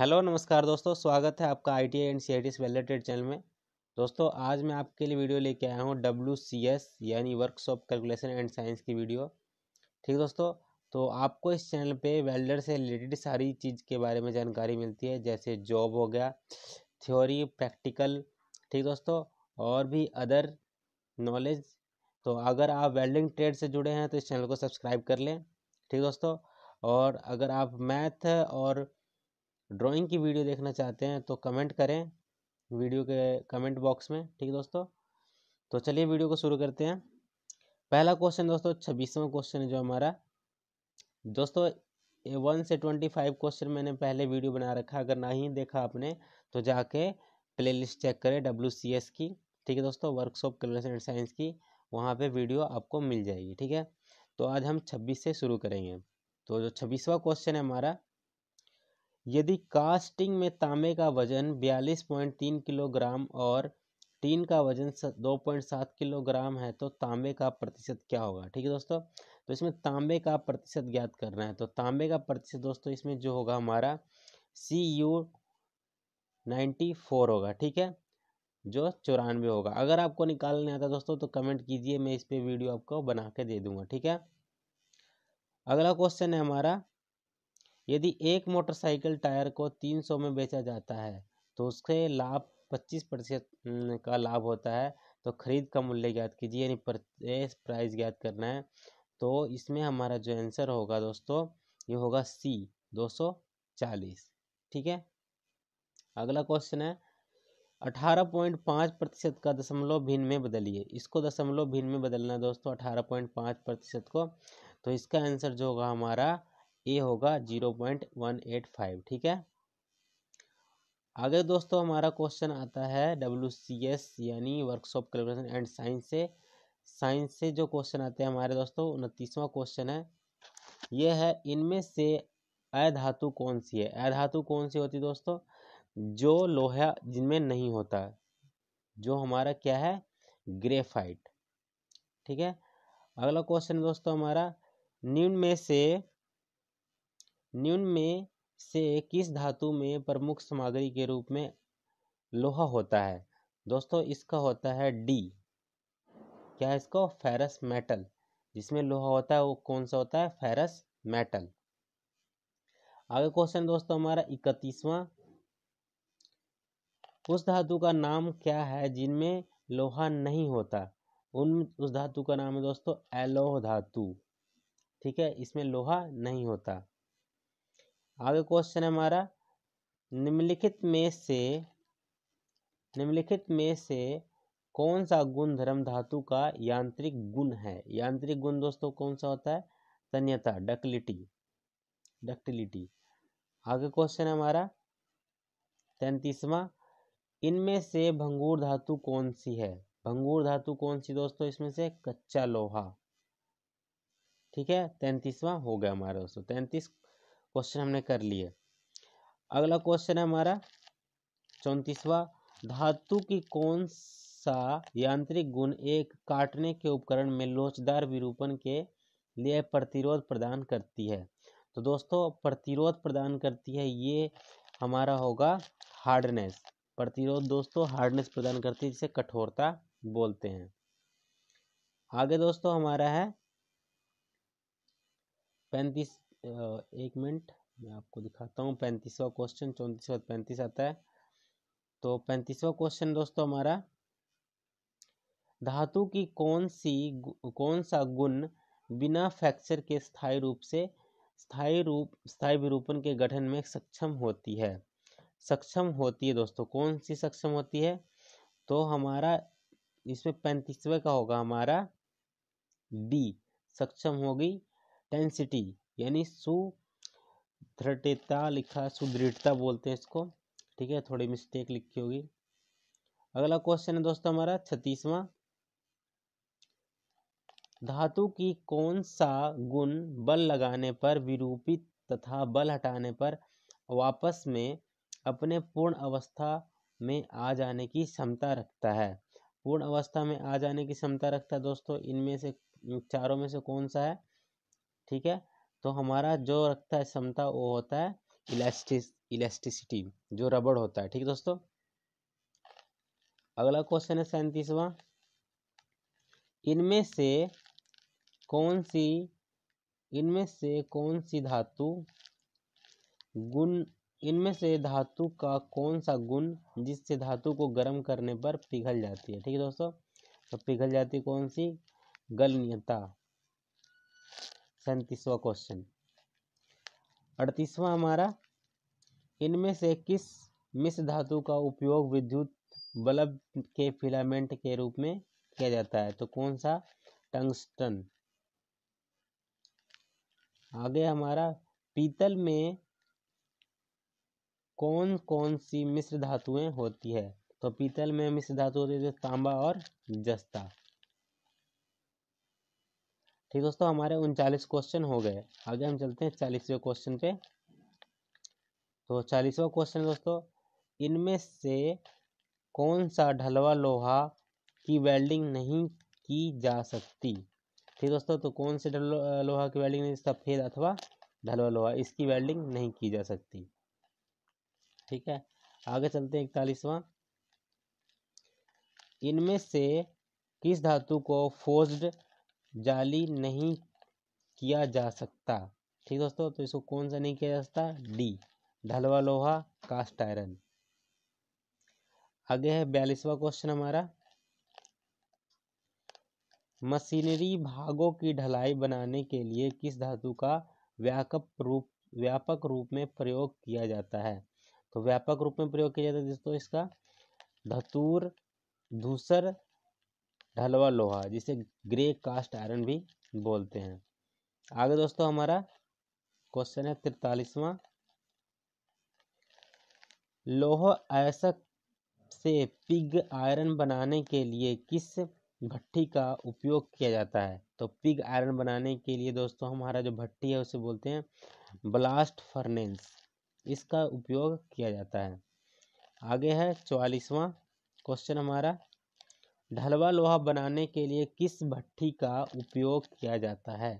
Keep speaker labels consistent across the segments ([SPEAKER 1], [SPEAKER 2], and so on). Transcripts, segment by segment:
[SPEAKER 1] hello नमस्कार दोस्तों स्वागत है आपका I T and C I T channel में दोस्तों आज मैं आपके लिए वीडियो लेके आया हूँ डब्ल्यू सी एस यानी वर्कशॉप कैलकुलेशन एंड साइंस की वीडियो ठीक दोस्तों तो आपको इस चैनल पे वेल्डर से रिलेटेड सारी चीज़ के बारे में जानकारी मिलती है जैसे जॉब हो गया थ्योरी प्रैक्टिकल ठीक दोस्तों और भी अदर नॉलेज तो अगर आप वेल्डिंग ट्रेड से जुड़े हैं तो इस चैनल को सब्सक्राइब कर लें ठीक दोस्तों और अगर आप मैथ और ड्राइंग की वीडियो देखना चाहते हैं तो कमेंट करें वीडियो के कमेंट बॉक्स में ठीक है दोस्तों तो चलिए वीडियो को शुरू करते हैं पहला क्वेश्चन दोस्तों छब्बीसवा क्वेश्चन है जो हमारा दोस्तों वन से ट्वेंटी फाइव क्वेश्चन मैंने पहले वीडियो बना रखा अगर ना ही देखा आपने तो जाके प्ले लिस्ट चेक करें डब्ल्यू सी एस की ठीक है दोस्तों वर्कशॉप कलर्स एंड साइंस की वहाँ पे वीडियो आपको मिल जाएगी ठीक है तो आज हम छब्बीस से शुरू करेंगे तो जो छब्बीसवा क्वेश्चन है हमारा यदि कास्टिंग में तांबे का वजन 42.3 किलोग्राम और टीन का वजन 2.7 किलोग्राम है तो तांबे का प्रतिशत क्या होगा ठीक है दोस्तों तो इसमें तांबे का प्रतिशत ज्ञात करना है तो तांबे का प्रतिशत दोस्तों इसमें जो होगा हमारा सी यू नाइन्टी फोर होगा ठीक है जो चौरानवे होगा अगर आपको निकालने आता दोस्तों तो कमेंट कीजिए मैं इस पर वीडियो आपको बना के दे दूंगा ठीक है अगला क्वेश्चन है हमारा यदि एक मोटरसाइकिल टायर को तीन सौ में बेचा जाता है तो उसके लाभ पच्चीस प्रतिशत हम्म, का लाभ होता है तो खरीद का मूल्य ज्ञात कीजिए यानी परचेस प्राइस ज्ञात करना है तो इसमें हमारा जो आंसर होगा दोस्तों ये होगा सी दो सौ चालीस ठीक है अगला क्वेश्चन है अठारह पॉइंट पाँच प्रतिशत का दशमलव भिन्न में बदलिए इसको दशमलव भिन्न में बदलना है दोस्तों अठारह पॉइंट पाँच प्रतिशत को तो इसका आंसर जो होगा हमारा ये होगा zero point one eight five ठीक है आगे दोस्तों हमारा क्वेश्चन आता है डब्ल्यू सी एस यानी वर्कशॉप कैलकुलेशन एंड साइंस से साइंस से जो क्वेश्चन आते हैं हमारे दोस्तों उनतीसवां क्वेश्चन है ये है इनमें से अधातु कौन सी है अधातु कौन सी होती है दोस्तों जो लोहा जिनमें नहीं होता जो हमारा क्या है ग्रेफाइट ठीक है अगला क्वेश्चन दोस्तों हमारा निम्न में से निम्न में से किस धातु में प्रमुख सामग्री के रूप में लोहा होता है दोस्तों इसका होता है डी क्या इसको फेरस मेटल जिसमें लोहा होता है वो कौन सा होता है फेरस मेटल आगे क्वेश्चन दोस्तों हमारा इकतीसवा उस धातु का नाम क्या है जिनमें लोहा नहीं होता उन उस धातु का नाम है दोस्तों एलोह धातु ठीक है इसमें लोहा नहीं होता आगे क्वेश्चन है हमारा निम्नलिखित में से निम्नलिखित में से कौन सा गुण धर्म धातु का यांत्रिक गुण है यांत्रिक गुण दोस्तों कौन सा होता है तन्यता डक्टिलिटी डक्टिलिटी आगे क्वेश्चन है हमारा तैतीसवा इनमें से भंगूर धातु कौन सी है भंगूर धातु कौन सी दोस्तों इसमें से कच्चा लोहा ठीक है तैतीसवा हो गया हमारा दोस्तों तैतीस क्वेश्चन हमने कर लिए अगला क्वेश्चन है हमारा चौंतीसवा धातु की कौन सा यांत्रिक गुण एक काटने के उपकरण में लोचदार विरूपण के लिए प्रतिरोध प्रदान करती है तो दोस्तों प्रतिरोध प्रदान करती है ये हमारा होगा हार्डनेस प्रतिरोध दोस्तों हार्डनेस प्रदान करती है जिसे कठोरता बोलते हैं आगे दोस्तों हमारा है पैंतीस एक मिनट मैं आपको दिखाता हूँ पैंतीसवा क्वेश्चन चौंतीसवा पैंतीस आता है तो पैंतीसवा क्वेश्चन दोस्तों हमारा धातु की कौन सी कौन सा गुण बिना फ्रैक्चर के स्थायी रूप से स्थायी रूप स्थायी विरूपण के गठन में सक्षम होती है सक्षम होती है दोस्तों कौन सी सक्षम होती है तो हमारा इसमें पैंतीसवें का होगा हमारा डी सक्षम होगी टेंसिटी यानी सुदृढ़ता लिखा सुदृढ़ता बोलते हैं इसको ठीक है थोड़ी मिस्टेक लिखी होगी अगला क्वेश्चन है दोस्तों हमारा छत्तीसवा धातु की कौन सा गुण बल लगाने पर विरूपित तथा बल हटाने पर वापस में अपने पूर्ण अवस्था में आ जाने की क्षमता रखता है पूर्ण अवस्था में आ जाने की क्षमता रखता है दोस्तों इनमें से चारों में से कौन सा है ठीक है तो हमारा जो रखता है क्षमता वो होता है इलास्टिस इलास्टिसिटी जो रबड़ होता है ठीक है दोस्तों अगला क्वेश्चन है सैंतीसवा इनमें से कौन सी इनमें से कौन सी धातु गुण इनमें से धातु का कौन सा गुण जिससे धातु को गर्म करने पर पिघल जाती है ठीक है दोस्तों तो पिघल जाती कौन सी गलनीयता सैंतीसवा क्वेश्चन अड़तीसवा हमारा इनमें से किस मिस धातु का उपयोग विद्युत बल्ब के फिलामेंट के रूप में किया जाता है तो कौन सा टंगस्टन आगे हमारा पीतल में कौन कौन सी मिश्र धातुएं होती है तो पीतल में मिश्र धातु होती है तांबा और जस्ता ठीक दोस्तों हमारे उनचालीस क्वेश्चन हो गए आगे हम चलते हैं चालीसवें क्वेश्चन पे तो चालीसवा क्वेश्चन दोस्तों इनमें से कौन सा ढलवा लोहा की वेल्डिंग नहीं की जा सकती ठीक दोस्तों तो कौन से लोहा की वेल्डिंग नहीं सफ़ेद अथवा ढलवा लोहा इसकी वेल्डिंग नहीं की जा सकती ठीक है आगे चलते हैं इकतालीसवा इनमें से किस धातु को फोर्स्ड जाली नहीं किया जा सकता ठीक दोस्तों तो इसको कौन सा नहीं किया जा सकता डी ढलवा लोहा कास्ट आयरन आगे है बयालीसवा क्वेश्चन हमारा मशीनरी भागों की ढलाई बनाने के लिए किस धातु का व्यापक रूप व्यापक रूप में प्रयोग किया जाता है तो व्यापक रूप में प्रयोग किया जाता है दोस्तों इसका धतूर धूसर ढलवा लोहा जिसे ग्रे कास्ट आयरन भी बोलते हैं आगे दोस्तों हमारा क्वेश्चन है तिरतालीसवा लोहा ऐसा से पिग आयरन बनाने के लिए किस भट्टी का उपयोग किया जाता है तो पिग आयरन बनाने के लिए दोस्तों हमारा जो भट्टी है उसे बोलते हैं ब्लास्ट फर्नेस इसका उपयोग किया जाता है आगे है चौवालीसवा क्वेश्चन हमारा ढलवा लोहा बनाने के लिए किस भट्टी का उपयोग किया जाता है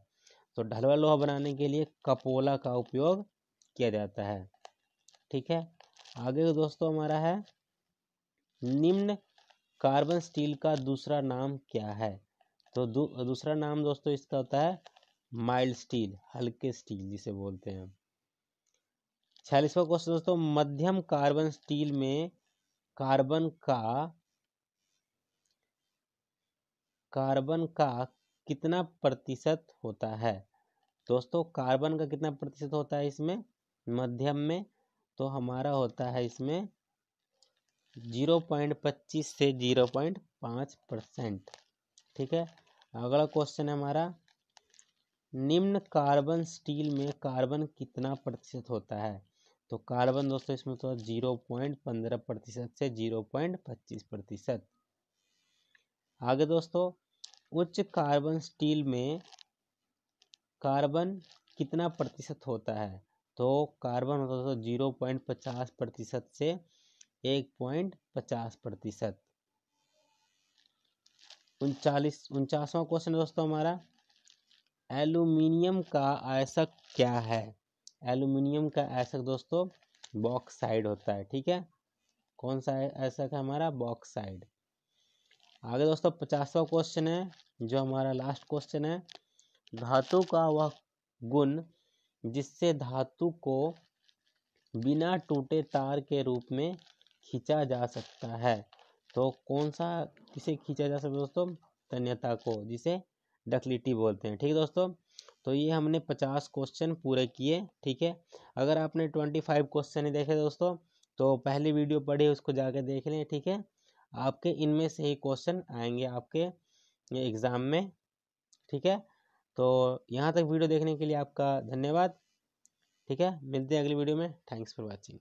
[SPEAKER 1] तो ढलवा लोहा बनाने के लिए कपोला का उपयोग किया जाता है ठीक है आगे दोस्तों हमारा है निम्न कार्बन स्टील का दूसरा नाम क्या है तो दू, दूसरा नाम दोस्तों इसका होता है माइल्ड स्टील हल्के स्टील जिसे बोलते हैं छियालीसवा क्वेश्चन दोस्तों मध्यम कार्बन स्टील में कार्बन का कार्बन का कितना प्रतिशत होता है दोस्तों कार्बन का कितना प्रतिशत होता है इसमें मध्यम में तो हमारा होता है इसमें जीरो पॉइंट पच्चीस से जीरो पॉइंट पाँच परसेंट ठीक है अगला क्वेश्चन है हमारा निम्न कार्बन स्टील में कार्बन कितना प्रतिशत होता है तो कार्बन दोस्तों इसमें तो जीरो पॉइंट पंद्रह प्रतिशत से जीरो पॉइंट पच्चीस प्रतिशत आगे दोस्तों उच्च कार्बन स्टील में कार्बन कितना प्रतिशत होता है तो कार्बन होता है जीरो पॉइंट पचास प्रतिशत से एक पॉइंट पचास प्रतिशत उनचालीस उनचासवा क्वेश्चन दोस्तों हमारा एल्यूमिनियम का आयसक क्या है एल्यूमिनियम का आयसक दोस्तों बॉक्साइड होता है ठीक है कौन सा आयसक है हमारा बॉक्साइड आगे दोस्तों पचासवा क्वेश्चन है जो हमारा लास्ट क्वेश्चन है धातु का वह गुण जिससे धातु को बिना टूटे तार के रूप में खींचा जा सकता है तो कौन सा किसे खींचा जा सकता है दोस्तों तन्यता को जिसे डकलिटी बोलते हैं ठीक है दोस्तों तो ये हमने पचास क्वेश्चन पूरे किए ठीक है अगर आपने ट्वेंटी फाइव क्वेश्चन देखे दोस्तों तो पहली वीडियो पढ़ी उसको जाके देख लें ठीक है आपके इनमें से ही क्वेश्चन आएंगे आपके एग्ज़ाम में ठीक है तो यहाँ तक वीडियो देखने के लिए आपका धन्यवाद ठीक है मिलते हैं अगली वीडियो में थैंक्स फॉर वॉचिंग